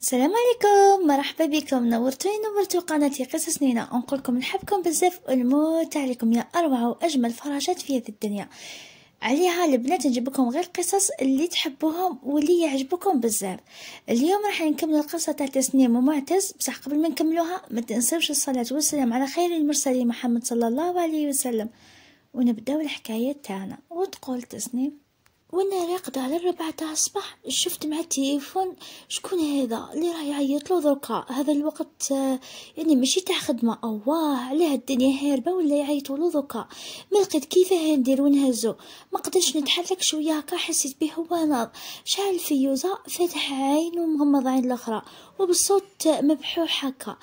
السلام عليكم مرحبا بكم نورتوني نورتو قناتي قصص نينا نقولكم نحبكم بزاف الموت عليكم يا اروع واجمل فراشات في هذه الدنيا عليها البنات نجيب لكم غير قصص اللي تحبوهم واللي يعجبوكم بزاف اليوم راح نكمل القصه تاع تسنيم ومعتز بصح قبل ما نكملوها ما تنسوش الصلاه والسلام على خير المرسلين محمد صلى الله عليه وسلم ونبداو الحكايه تاعنا وتقول تسنيم وانا راقدة على الربعة تاع الصباح شفت مع التليفون شكون هذا اللي راه يعيط له دركا هذا الوقت آه، يعني ماشي تاع خدمة اواه علاه الدنيا هاربة ولا يعيطوا له دركا ما لقيت كيفاه ندير ونهزو ما قدرتش نتحرك شوية هكا حسيت به هو ناض شعل فيوزا فاتح عين ومغمض عين الاخرى وبالصوت مبحوح هكا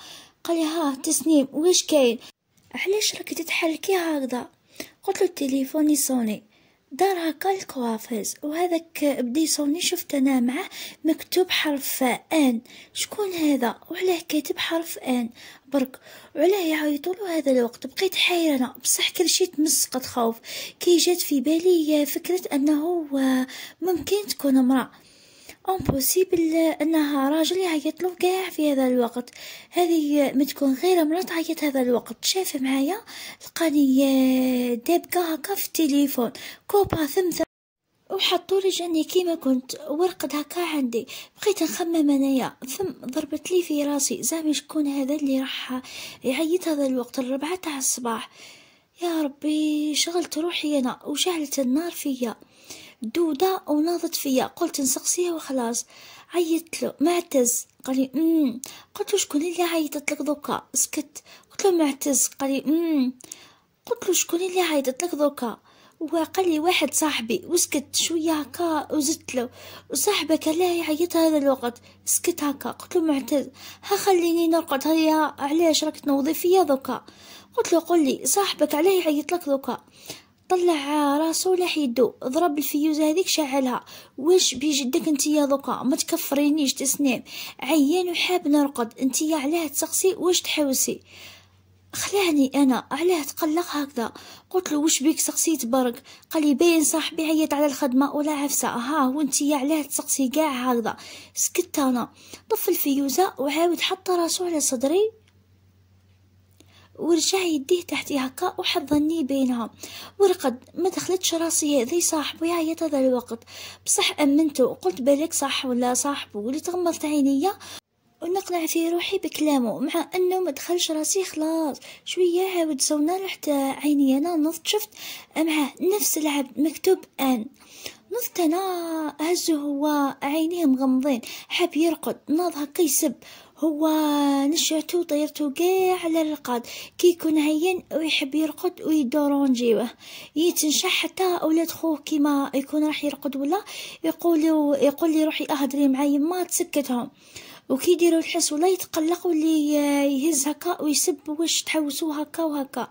قال ها تسنيم واش كاين علاش راك تتحركي هكذا قلت له التليفون يصوني دارها كالكوافز وهذاك بديسوني شفت انا معه مكتوب حرف ان شكون هذا وعلاه كاتب حرف ان برك وعلاه يعيطولو هذا الوقت بقيت حيرانه بصح كلشي تمسقت خوف كي جات في بالي فكره انه ممكن تكون امراه امبوسيبل انها راجل يعيط له كاع في هذا الوقت هذه ما تكون غير مرا تعيط هذا الوقت شاف معايا لقاني آه، دابكا هكا في التليفون كوبا ثمثه وحطوا لي جاني كيما كنت ورقد هكا عندي بقيت نخمم انايا ثم ضربت لي في راسي زعما شكون هذا اللي راح يعيط هذا الوقت الربعة تاع الصباح يا ربي شغلت روحي انا وشعلت النار فيا دودة وناضت فيا قلت نسقسيها وخلاص عيطت له معتز قالي لي أمم، قلت له شكون اللي عيطت لك دوكا سكت قلت له معتز قالي لي أمم. قلت له شكون اللي عيطت لك دوكا وقال لي واحد صاحبي وسكت شوية هكا وزدت له وصاحبك لا يعيط هذا الوقت سكت هكا قلت له معتز ها خليني نرقد هيا علاش راك تنوضي فيا دوكا قلت له قل لي صاحبك علاه يعيط لك دوكا طلع راسو لاح يدو ضرب الفيوزه هذيك شعلها واش بيجدك يا دوكا ما تكفرينيش تسنيم عيان وحاب نرقد يا علاه تسقسي واش تحوسي خلعني انا علاه تقلق هكذا قلت له واش بيك سقسيت برك قال لي باين صاحبي عيط على الخدمه ولا عفسه ها يا علاه تسقسي كاع هكذا سكت انا طف الفيوزه وعاود حط راسو على صدري ورجع يديه تحت هكا وحضني بينها ورقد ما دخلتش راسي ذي يا عيط هذا الوقت بصح امنته وقلت بالك صح ولا صاحبو ولي تغمضت عينيا ونقنع في روحي بكلامه مع انه ما دخلش راسي خلاص شويه عاود صونا رحت عيني انا نضت شفت معاه نفس العبد مكتوب ان نضت انا هزه هو عينيه مغمضين حاب يرقد ناض هكا يسب هو نشأته وطيرته قاع على الرقاد كي يكون هين ويحب يرقد ويدورون جيبه يتنشح حتى ولاد خوه كيما يكون راح يرقد ولا يقولوا يقول لي روحي اهدري معايا يما تسكتهم وكيديروا الحس ولا يتقلق واللي آه، يهز هكا ويسب واش تحوسوا هكا وهكا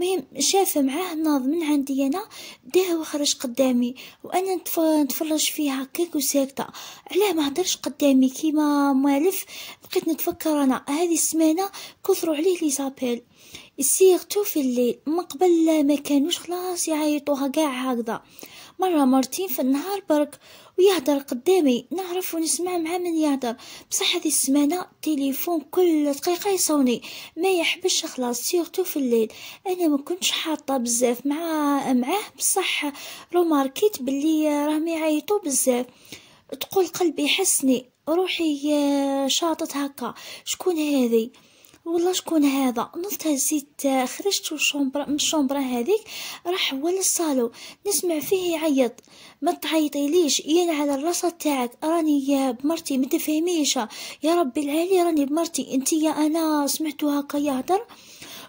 مهم شاف معاه ناض من عندي انا داه وخرج قدامي وانا نتفرج فيه هكاك وساكته علاه ما هدرش قدامي كيما مالف بقيت نتفكر انا هذه السمانه كثروا عليه لي زابيل سيرتو في الليل من قبل ما كانوش خلاص يعيطوها كاع هكذا مرة مرتين في النهار برك ويهدر قدامي نعرف ونسمع معاه من يهدر بصح هذه السمانة تليفون كل دقيقة يصوني ما يحبش خلاص سيرتو في الليل انا ما كنتش حاطة بزاف مع معاه بصح روماركيت بلي راهم يعيطوا بزاف تقول قلبي حسني روحي آه، شاطت هكا شكون هذه والله شكون هذا نلت هزيت آه، خرجت من الشومبرا هذيك راح هو للصالون نسمع فيه يعيط ما تعيطيليش ين على الراس تاعك راني آه، بمرتي ما تفهميش يا ربي العالي راني بمرتي انت يا انا سمعتو هكا يهدر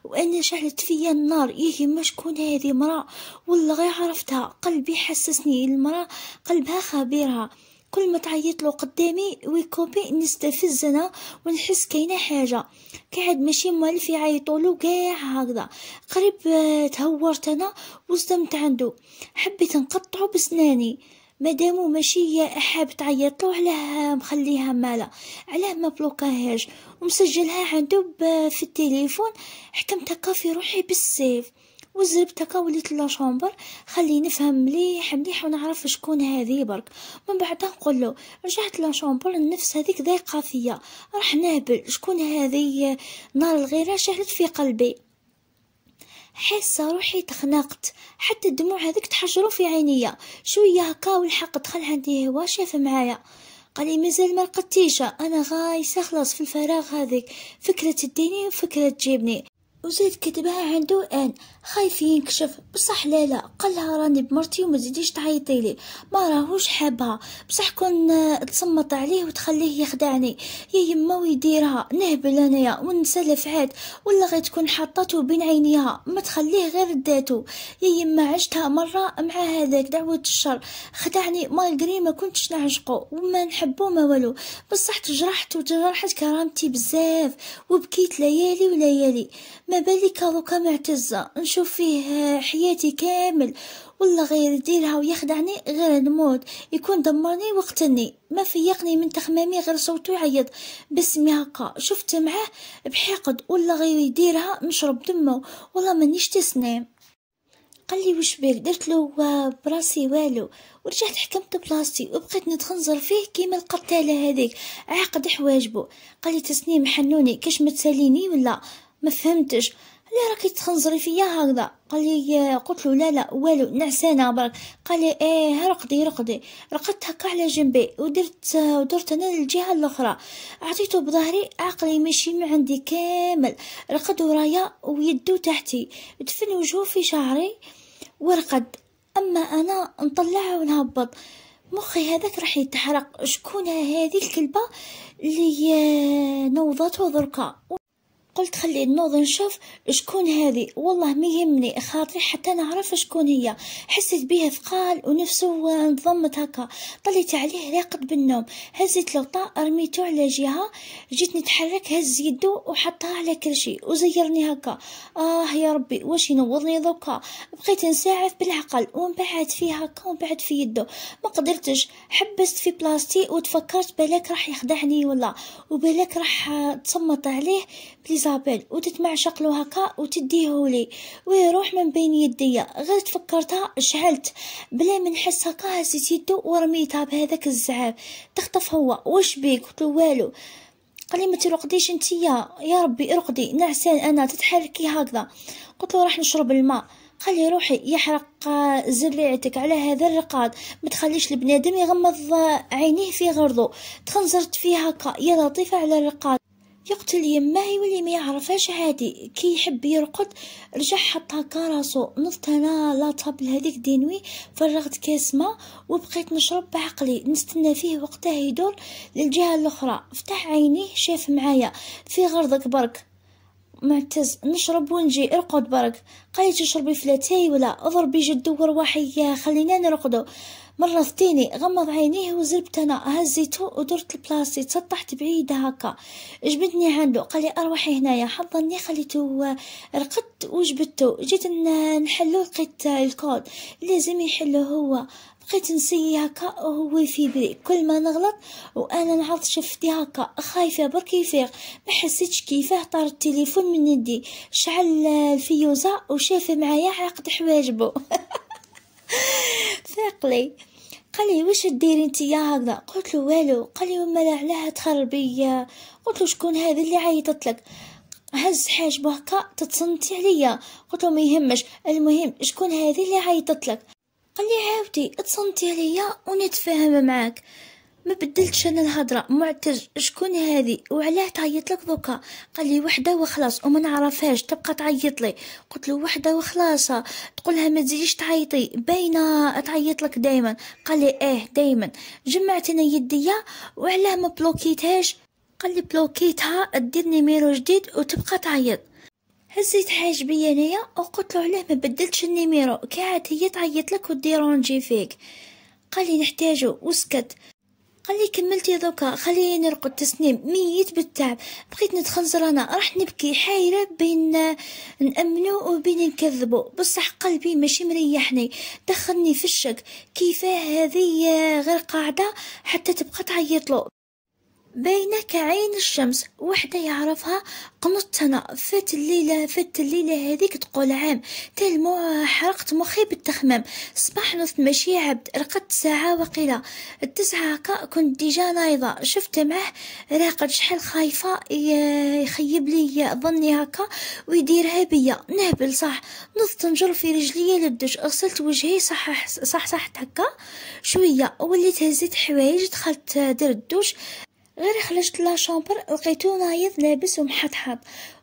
وانا شعلت فيا النار يهي ما شكون هذه مرأة والله غير عرفتها قلبي حسسني المرأة قلبها خبيرها كل ما تعيط له قدامي ويكوبي نستفز انا ونحس كاينه حاجه كعد ماشي مالف يعيطوا له كاع هكذا قريب آه، تهورت انا وصدمت عنده حبيت نقطعه بسناني مادامو ماشي هي حاب تعيط له علاه مخليها مالا علاه ما بلوكاهاش ومسجلها عنده في التليفون حكمت هكا في روحي بالسيف وزربت هكا وليت شومبر خلي نفهم مليح مليح ونعرف شكون هذه برك من بعدها نقول له رجعت شومبر النفس هذيك ضيقه فيا راح نهبل شكون هذه نار الغيره شعلت في قلبي حاسه روحي تخنقت حتى الدموع هذيك تحجروا في عينيا شويه هكا والحق دخل عندي هوا شاف معايا قالي مازال ما لقيتيش انا غايسه خلاص في الفراغ هذيك فكره تديني وفكره تجيبني وزاد كتبها عنده ان خايف ينكشف بصح لا لا قالها راني بمرتي وما تزيديش تعيطي لي ما راهوش حابها بصح كون تصمت عليه وتخليه يخدعني يا يما ويديرها نهبل انايا ونسلف عاد ولا غير تكون حطته بين عينيها ما تخليه غير داتو يا يما عشتها مره مع هذاك دعوه الشر خدعني مالغري ما كنتش نعشقه وما نحبو ما والو بصح تجرحت وتجرحت كرامتي بزاف وبكيت ليالي وليالي ما ذلك ركام اعتزة نشوف فيه حياتي كامل ولا غير يديرها ويخدعني غير نموت يكون دمرني وقتلني ما فيقني من تخمامي غير صوتو يعيط بسمي هكا شفت معاه بحقد ولا غير يديرها نشرب دمه والله مانيش تسنى قال لي وش بير درت له براسي والو ورجعت حكمت بلاصتي وبقيت نتخنزر فيه كيما القتاله هذيك عاقد حواجبه قال لي تسنيم حنوني كاش متساليني ولا ما فهمتش لا راكي تخنزري فيا هكذا قال لي آه، قلت له لا لا والو نعسانه برك قال لي ايه رقدي رقدي رقدت هكا على جنبي ودرت آه، ودرت انا للجهه الاخرى عطيته بظهري عقلي ماشي من عندي كامل رقد ورايا ويدو تحتي دفن وجهه في شعري ورقد اما انا نطلعه ونهبط مخي هذاك راح يتحرق شكون هذه الكلبه اللي آه، نوضته دركا قلت خلي نوض نشوف شكون هذه والله ما يهمني خاطري حتى نعرف شكون هي حسيت بها ثقال ونفسه انضمت هكا طليت عليه راقد بالنوم هزيت لوطا رميته على جهه جيت نتحرك هز يده وحطها على كرشي وزيرني هكا اه يا ربي واش ينوضني دوكا بقيت نساعف بالعقل ومن بعد فيه هكا ومن بعد في يده ما قدرتش حبست في بلاستي وتفكرت بالك راح يخدعني ولا وبالك راح تصمت عليه بليز إيزابيل وتتمعشق له هكا وتديه لي ويروح من بين يديا غير تفكرتها شعلت بلا ما نحس هكا هزيت يدو ورميتها بهذاك الزعاب تخطف هو واش بيك قلت له والو قال لي ما ترقديش انتيا يا ربي ارقدي نعسان انا تتحركي هكذا قلت له راح نشرب الماء قال لي روحي يحرق زريعتك على هذا الرقاد ما تخليش البنادم يغمض عينيه في غرضه تخنزرت فيها هكا يا لطيفه على الرقاد يقتل يماه يولي ما يعرفاش عادي كي يحب يرقد رجع حط هكا راسو نضت انا لا طابل هذيك دينوي فرغت كاس ما وبقيت نشرب بعقلي نستنى فيه وقته يدور للجهه الاخرى فتح عينيه شاف معايا في غرضك برك معتز نشرب ونجي ارقد برك قاية تشربي فلاتاي ولا اضربي جدو ورواحي خلينا نرقدو مرة غمض عينيه وزربت انا هزيته ودرت البلاصي تسطحت بعيدة هكا جبدني عنده قال لي اروحي هنايا حظني خليته آه، رقدت وجبدتو جيت نحلو لقيت آه، الكود لازم يحلو هو بقيت نسيي هكا وهو في كل ما نغلط وانا نعطش شفتي هكا خايفه برك يفيق ما حسيتش كيفاه طار التليفون من يدي شعل الفيوزه وشاف معايا عقد حواجبه ثاقلي قال لي واش ديري يا هكذا قلت له والو قال لي وما علاه تخربي قلت له شكون هذا اللي عيطت لك هز حاجبه هكا تتصنتي عليا قلت له ما يهمش المهم شكون هذه اللي عيطت لك قال لي عاودي اتصنتي عليا ونتفاهم معاك ما بدلتش انا الهضره معتج شكون هذه وعلاه تعيط لك دوكا قال لي وحده وخلاص وما نعرفهاش تبقى تعيط لي قلت له وحده وخلاص تقولها ما تزيديش تعيطي باينه تعيط لك دائما قال لي اه دائما جمعت انا يديا وعلاه ما بلوكيتهاش قال لي بلوكيتها دير نيميرو جديد وتبقى تعيط هزيت حاج بيا انايا وقلت له علاه ما بدلتش النيميرو كي هي تعيط لك وديرونجي فيك قال لي نحتاجو وسكت قال لي كملتي دوكا خليني نرقد تسنيم ميت بالتعب بقيت نتخنزر انا راح نبكي حايرة بين نأمنو وبين نكذبو بصح قلبي ماشي مريحني دخلني في الشك كيفاه هذه غير قاعدة حتى تبقى تعيطلو بين كعين الشمس وحدة يعرفها قنطنا فات الليلة فات الليلة هذيك تقول عام تلمع حرقت مخي بالتخمام صباح نص ماشي عبد رقدت ساعة وقيلة التسعة كا كنت ديجا نايضة شفت معه راقد شحال خايفة يخيب لي ظني هكا ويديرها بيا نهبل صح نص تنجر في رجلي للدش غسلت وجهي صح صح صح هكا شوية وليت هزيت حوايج دخلت درت الدوش غير خرجت شامبر لقيتو نايض لابس ومحطحط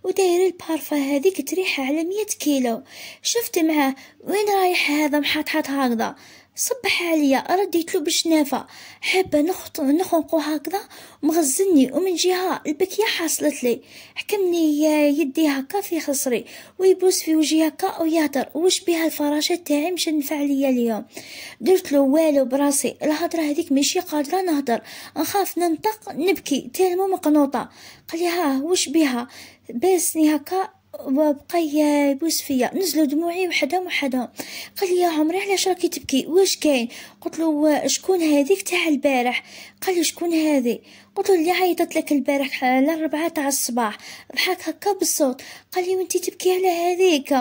وداير البارفا هذيك تريحه على مية كيلو شفت معاه وين رايح هذا محطحط هكذا صبح عليا رديت له بشنافة حابة نخط نخنقو هكذا مغزلني ومن جهة البكية حصلت لي حكمني يدي هكا في خصري ويبوس في وجهي هكا ويهدر واش بها الفراشة تاعي مش نفع ليا اليوم درت له والو براسي الهضرة هذيك ماشي قادرة نهضر نخاف ننطق نبكي تالمو مقنوطة قال لي ها واش بها باسني هكا وبقى يبوس فيا نزلوا دموعي وحدهم وحدهم قال لي يا عمري علاش راكي تبكي واش كاين قلت له شكون هذيك تاع البارح قال لي شكون هذه قلت له اللي عيطت لك البارح على الربعة تاع الصباح ضحك هكا بالصوت قال لي وانت تبكي على هذيك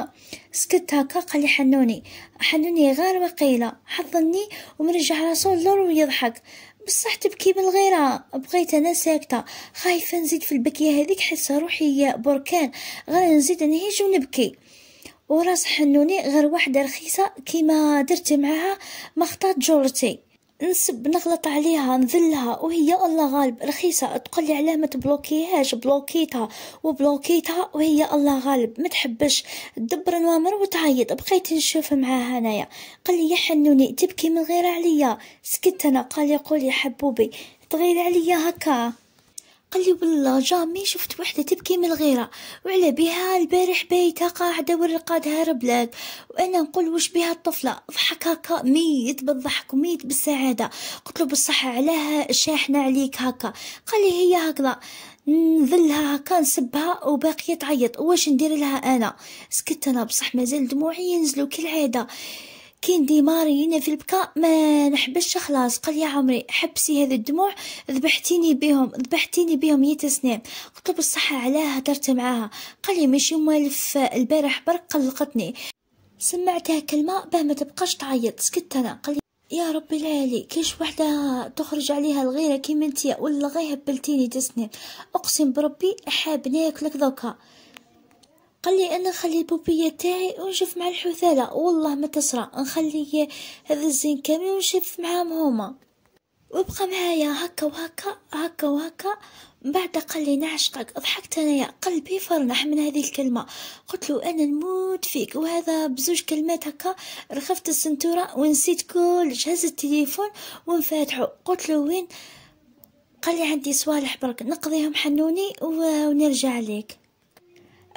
سكت هكا قال لي حنوني حنوني غير وقيله حضني ومرجع راسه للور ويضحك بصح تبكي من غيرها بغيت انا ساكته خايفه نزيد في البكيه هذيك حس روحي بركان غير نزيد نهيج ونبكي وراس حنوني غير وحده رخيصه كيما درت معاها مخطط جورتي نسب نغلط عليها نذلها وهي الله غالب رخيصة تقول لي علامة بلوكيهاش بلوكيتها وبلوكيتها وهي الله غالب ما تحبش تدبر نوامر وتعيط بقيت نشوف معاها هنايا قال لي يا حنوني تبكي من غير عليا سكت انا قال يقول يا حبوبي تغير عليا هكا قال لي والله جامي شفت وحدة تبكي من الغيرة وعلى بها البارح بيتها قاعدة ورقادها ربلاد وأنا نقول وش بها الطفلة ضحك هكا ميت بالضحك وميت بالسعادة قلت له بالصحة علاه شاحنة عليك هكا قال لي هي هكذا نذلها هكا نسبها وباقية تعيط واش ندير لها أنا سكت أنا بصح مازال دموعي ينزلوا كالعادة كي ديماري هنا في البكاء ما نحبش خلاص قال يا عمري حبسي هذه الدموع ذبحتيني بهم ذبحتيني بهم يا تسنيم قلت له بالصحة علاه هدرت معاها قال لي ماشي مالف البارح برك قلقتني سمعتها كلمة باه ما تبقاش تعيط سكت انا قال يا ربي العالي كاش وحدة تخرج عليها الغيرة كيما انتي ولا غير هبلتيني تسنيم اقسم بربي حاب ناكلك ذوكا قال لي انا نخلي البوبيه تاعي ونشوف مع الحثاله والله ما تصرى نخلي هذا الزين كامل ونشوف معاهم هما وابقى معايا هكا وهكا هكا وهكا بعد قال لي نعشقك ضحكت انايا قلبي فرنح من هذه الكلمه قلت له انا نموت فيك وهذا بزوج كلمات هكا رخفت السنتوره ونسيت كلش جهاز التليفون ونفاتحه قلت له وين قال لي عندي صوالح برك نقضيهم حنوني ونرجع لك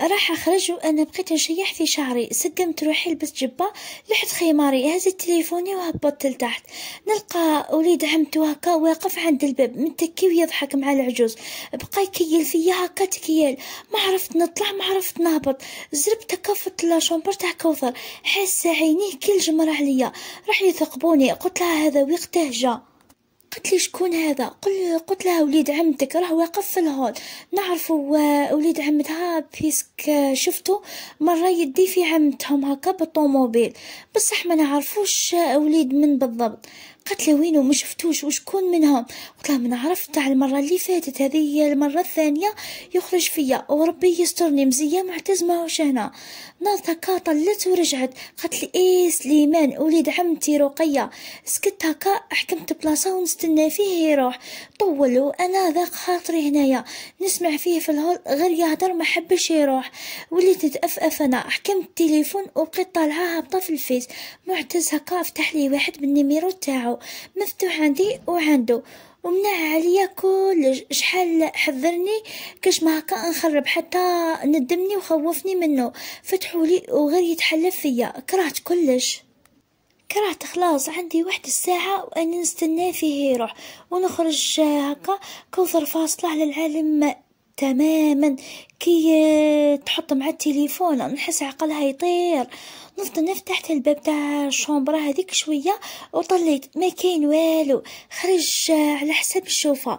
راح اخرج وانا بقيت نشيح في شعري سقمت روحي لبست جبة لحت خماري هزت تليفوني وهبطت لتحت نلقى وليد عمتو هكا واقف عند الباب متكي ويضحك مع العجوز بقى يكيل فيا هكا تكيل ما عرفت نطلع ما عرفت نهبط زربت كفت شومبر تاع كوثر حاسة عينيه كل جمر عليا راح يثقبوني قلت لها هذا وقته جا قلت لي شكون هذا قلت لها وليد عمتك راه واقف في الهول نعرفوا آه، وليد عمتها بيسك آه، شفتو مره يدي في عمتهم هكا بالطوموبيل بصح ما نعرفوش آه، وليد من بالضبط قالت له وينو ما شفتوش وشكون منهم قلت لها من عرفت تاع المره اللي فاتت هذه هي المره الثانيه يخرج فيا وربي يسترني مزيه معتز ماهوش هنا ناضت هكا طلت ورجعت قالت لي ايه سليمان وليد عمتي رقيه سكت هكا حكمت بلاصه ونستنى فيه يروح طول وانا ذاق خاطري هنايا نسمع فيه في الهول غير يهدر ما حبش يروح وليت نتأفأف انا حكمت التليفون وبقيت طالعه هابطه في الفيس معتز هكا فتح لي واحد من تاعو مفتوح عندي وعندو ومنع عليا كل شحال حذرني كاش ما هكا نخرب حتى ندمني وخوفني منه فتحولي وغير يتحلف فيا كرهت كلش كرهت خلاص عندي واحد الساعة وأنا نستناه فيه يروح ونخرج هكا كوثر فاصلة على العالم تماما كي تحط مع التليفون نحس عقلها يطير نفضل فتحت الباب تاع الشومبرا هذيك شويه وطليت ما كاين والو خرج على حساب الشوفه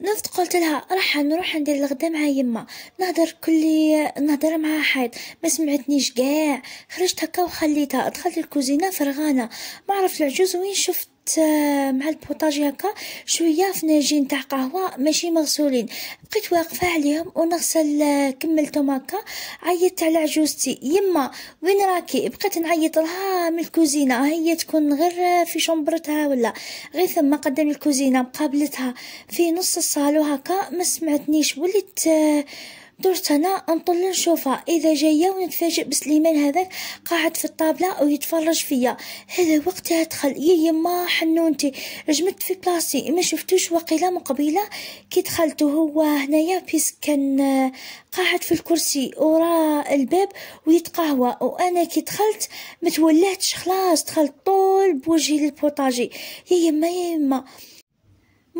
نفت قلت لها راح نروح ندير الغدا مع يما نهضر كلي نهضر معها حيط ما سمعتنيش كاع خرجت هكا وخليتها دخلت الكوزينه فرغانه ما عرف العجوز وين شفت مع البوطاجي هكا شويه فناجين تاع قهوه ماشي مغسولين بقيت واقفه عليهم ونغسل آه، كملتهم هكا عيطت على عجوزتي يما وين راكي بقيت نعيط لها من الكوزينه هي تكون غير في شمبرتها ولا غير ثم قدام الكوزينه مقابلتها في نص الصالو هكا ما سمعتنيش وليت آه، درت انا نطل نشوفها اذا جايه ونتفاجئ بسليمان هذاك قاعد في الطابله ويتفرج فيا هذا وقتها دخل يا يما حنونتي رجمت في بلاصتي ما شفتوش وقيله من قبيله كي دخلت هو هنايا بيس كان قاعد في الكرسي وراء الباب ويتقهوى وانا كي دخلت متولهتش خلاص دخلت طول بوجهي للبوطاجي يا يما يا يما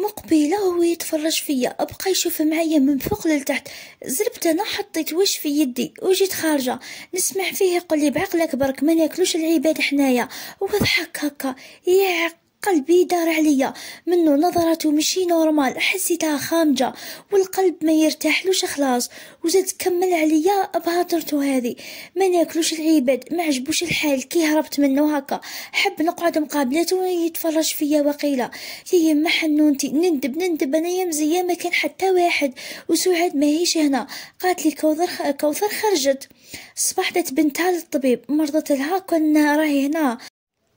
مقبلة وهو يتفرج فيا أبقى يشوف معايا من فوق للتحت زربت انا حطيت وش في يدي وجيت خارجة نسمع فيه يقول لي بعقلك برك ما ناكلوش العباد حنايا وضحك هكا يعق قلبي دار عليا منو نظراته مشي نورمال حسيتها خامجة والقلب ما يرتاحلوش خلاص وزاد كمل عليا بهاترته هذه ما ناكلوش العباد ما عجبوش الحال كي هربت منه هكا حب نقعد مقابلته ويتفرج فيا وقيله هي ما حنونتي نندب نندب انا يا مزيه ما كان حتى واحد وسعاد ماهيش هنا قالت لي كوثر كوثر خرجت صبحت بنتها للطبيب مرضت لها كنا راهي هنا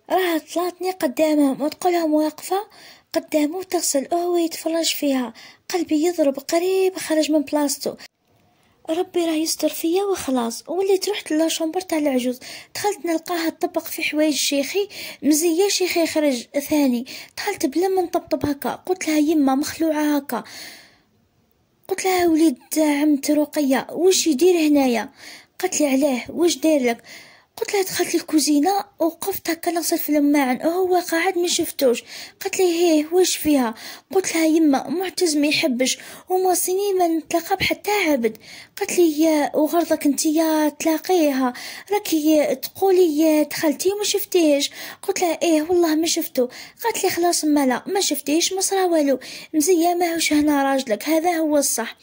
راها طلعتني قدامهم وتقولهم واقفة قدامه وتغسل وهو يتفرج فيها قلبي يضرب قريب خرج من بلاصتو ربي راه يستر فيا وخلاص وليت رحت للشومبر تاع العجوز دخلت نلقاها تطبق في حوايج شيخي مزيه شيخي خرج ثاني دخلت بلا ما نطبطب هكا قلت لها يما مخلوعه هكا قلت لها وليد عمت رقيه واش يدير هنايا قالت لي علاه واش داير لك قلت لها دخلت الكوزينة وقفت هكا نغسل في الماعن وهو قاعد ما شفتوش قالت لي هيه واش فيها قلت لها يما معتز ما يحبش وما سنين ما نتلاقى بحتى عبد قالت لي يا وغرضك يا تلاقيها راكي تقولي يا دخلتي وما شفتيهش قلت لها ايه والله ما شفتو قالت لي خلاص مالا ما شفتيش ما صرا والو مزيه ماهوش هنا راجلك هذا هو الصح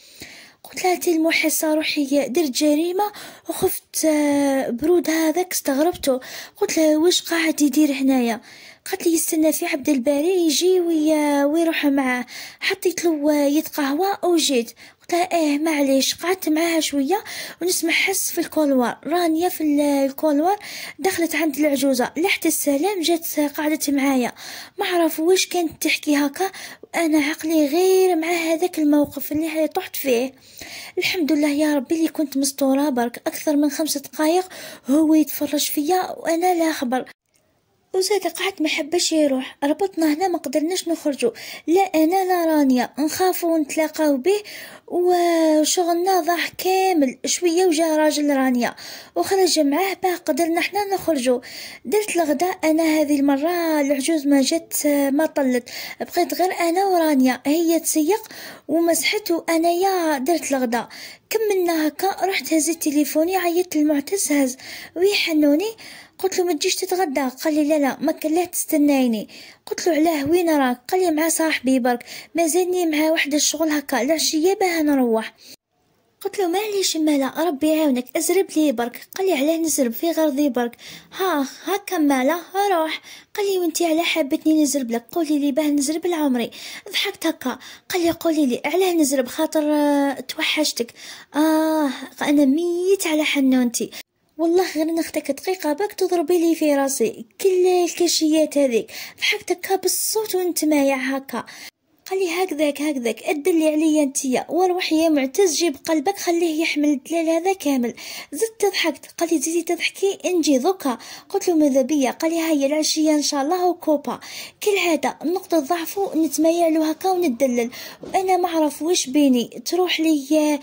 طلعت المحصة روحي درت جريمة وخفت آه، برود هذاك استغربته قلت له واش قاعد يدير هنايا قالت لي يستنى في عبد الباري يجي ويا ويروح معاه حطيت له آه، يتقهوى وجيت قلت لها ايه معليش قعدت معاها شويه ونسمع حس في الكولوار رانيا في الكولوار دخلت عند العجوزه لحت السلام جات آه، قعدت معايا ما عرف واش كانت تحكي هكا انا عقلي غير مع هذاك الموقف اللي طحت فيه الحمد لله يا ربي اللي كنت مستوره برك اكثر من خمسة دقائق هو يتفرج فيا وانا لا خبر وزاد قعد ما حبش يروح ربطنا هنا ما قدرناش نخرجوا لا انا لا رانيا نخافوا نتلاقاو به وشغلنا ضاح كامل شويه وجا راجل رانيا وخرج معاه باه قدرنا حنا نخرجوا درت الغداء انا هذه المره العجوز ما جات ما طلت بقيت غير انا ورانيا هي تسيق ومسحت يا درت الغداء كملنا هكا رحت هزيت تليفوني عيطت المعتز هز ويحنوني قلت له ما تجيش تتغدى قال لي لا لا ما كان له تستناني قلت له علاه وين راك قال لي مع صاحبي برك ما زادني مع واحد الشغل هكا العشيه باه نروح قلت له معليش مالا ربي يعاونك ازرب لي برك قال لي علاه نزرب في غرضي برك ها هاكا مالا روح قال لي وانتي علاه حبتني نزرب لك قولي لي باه نزرب لعمري ضحكت هكا قال لي قولي لي علاه نزرب خاطر آه، توحشتك اه انا ميت على حنونتي والله غير نختك دقيقه باك تضربي لي في راسي كل الكاشيات هذيك ضحكتك بالصوت وانت مايع هكا قال لي هكذاك هكذاك ادلي عليا انتيا وروح يا معتز جيب قلبك خليه يحمل الدلال هذا كامل زدت ضحكت قال لي زيدي تضحكي انجي دوكا قلت له ماذا بيا قال لي هيا العشيه ان شاء الله وكوبا كالعاده نقطه ضعفه له هكا ونتدلل وانا ما عرف واش بيني تروح لي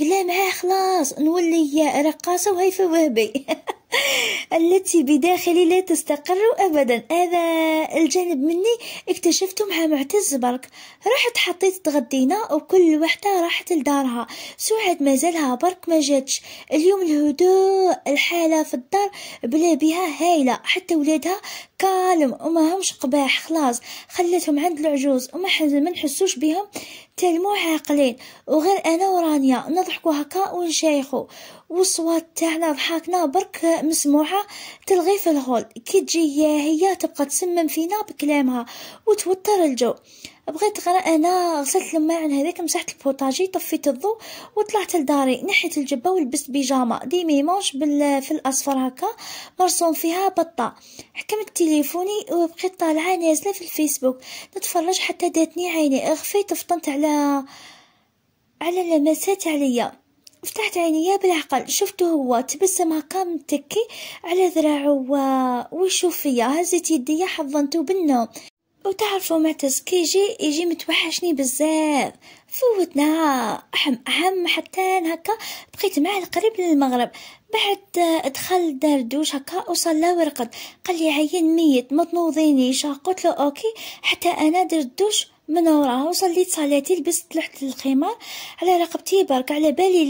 قلا معاه خلاص نولي رقاصه وهيفا وهبي التي بداخلي لا تستقر أبدا هذا الجانب مني اكتشفته مع معتز برك رحت حطيت تغدينا وكل وحدة راحت لدارها سعاد مازالها برك ما جاتش اليوم الهدوء الحالة في الدار بلا بها هايلة حتى ولادها كالم وما همش قباح خلاص خلتهم عند العجوز وما ما نحسوش بهم تلموح عاقلين وغير انا ورانيا نضحكو هكا ونشيخو والصوات تاعنا ضحكنا برك مسموعه تلغي في الهول كي تجي هي تبقى تسمم فينا بكلامها وتوتر الجو بغيت غير انا غسلت الماعن هذاك مسحت البوطاجي طفيت الضو وطلعت لداري نحيت الجبه ولبست بيجاما دي ميمونش بال في الاصفر هكا مرسوم فيها بطه حكمت تليفوني وبقيت طالعه نازله في الفيسبوك نتفرج حتى داتني عيني غفيت فطنت على على لمسات عليا فتحت عينيا بالعقل شفته هو تبسم هكا متكي على ذراعه و... ويشوف فيا هزت يديا حضنته بالنوم وتعرفوا معتز كي يجي يجي متوحشني بزاف فوتنا أحم أحم حتى هكا بقيت معاه القريب للمغرب بعد دخل دار دوش هكا وصلى ورقد قال لي عين ميت ما تنوضينيش قلت له اوكي حتى انا درت دوش من وراه وصليت صلاتي لبست لوحة الخمار على رقبتي برك على بالي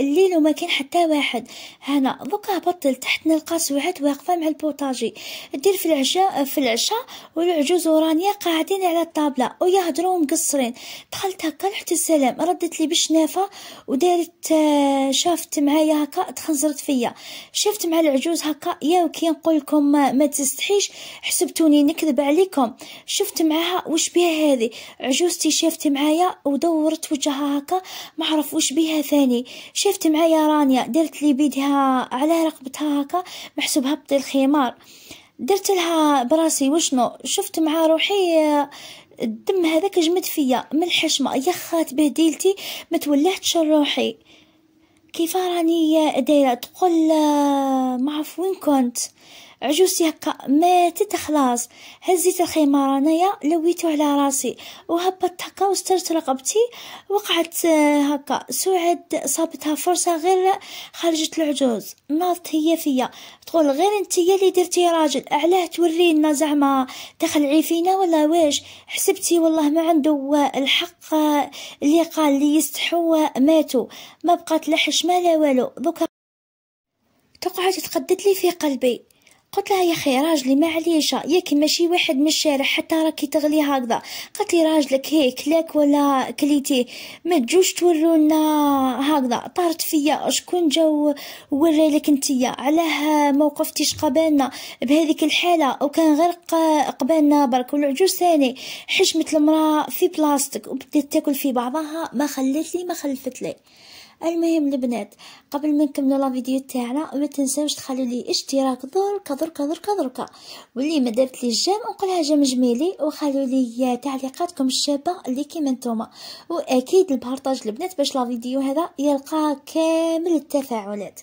الليل وما كان حتى واحد هنا دوكا بطل تحت نلقى سوعات واقفة مع البوطاجي دير في العشاء في العشاء والعجوز ورانيا قاعدين على الطابلة ويهضروا مقصرين دخلت هكا لحت السلام ردت لي بالشنافة ودارت آه، شافت معايا هكا تخنزرت فيا شفت مع العجوز هكا يا وكي نقول لكم آه، ما تستحيش حسبتوني نكذب عليكم شفت معاها وش بها هذه عجوزتي شافت معايا ودورت وجهها هكا ما عرف وش بيها ثاني شافت معايا رانيا درت لي بيدها على رقبتها هكا محسوبها بطي الخمار درت لها براسي وشنو شفت مع روحي الدم هذاك جمد فيا من الحشمه يخات بهديلتي ما تولعتش روحي كيف راني دايره تقول ما عرف وين كنت عجوز هكا ماتت خلاص هزيت الخمار انايا لويتو على راسي وهبطت هكا وسترت رقبتي وقعت آه، هكا سعاد صابتها فرصه غير خرجت العجوز ناضت هي فيا تقول غير هي اللي درتي راجل علاه تورينا زعما تخلعي فينا ولا واش حسبتي والله ما عنده الحق آه، اللي قال لي يستحوا آه، ماتوا ما بقات لا حشمه لا والو بكره تقعد تقدد لي في قلبي قلت لها يا خي راجلي عليش ياك ماشي واحد من الشارع حتى راكي تغلي هكذا قالت لي راجلك هيك لاك ولا كليتي ما تجوش تورونا هكذا طارت فيا شكون جا وري لك انتيا علاه ما وقفتيش قبالنا بهذيك الحاله وكان غير قبالنا برك والعجوز ثاني حشمت المراه في بلاستيك وبدات تاكل في بعضها ما خلت لي ما خلفت لي المهم البنات قبل ما نكملوا لا فيديو تاعنا ما تنساوش تخلوا لي اشتراك دركا دركا دركا دركا واللي ما دارت لي جام نقولها جام جميلي وخلوا لي تعليقاتكم الشابه اللي كيما نتوما واكيد البارطاج البنات باش لا فيديو هذا يلقى كامل التفاعلات